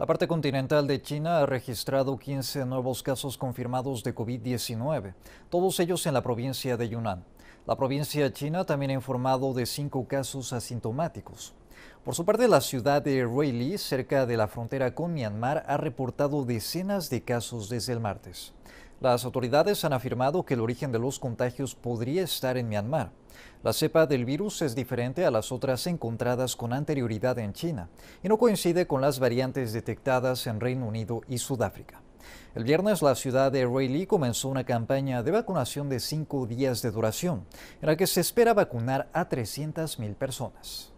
La parte continental de China ha registrado 15 nuevos casos confirmados de COVID-19, todos ellos en la provincia de Yunnan. La provincia china también ha informado de cinco casos asintomáticos. Por su parte, la ciudad de Li, cerca de la frontera con Myanmar, ha reportado decenas de casos desde el martes. Las autoridades han afirmado que el origen de los contagios podría estar en Myanmar. La cepa del virus es diferente a las otras encontradas con anterioridad en China y no coincide con las variantes detectadas en Reino Unido y Sudáfrica. El viernes la ciudad de Rayleigh comenzó una campaña de vacunación de cinco días de duración, en la que se espera vacunar a 300.000 personas.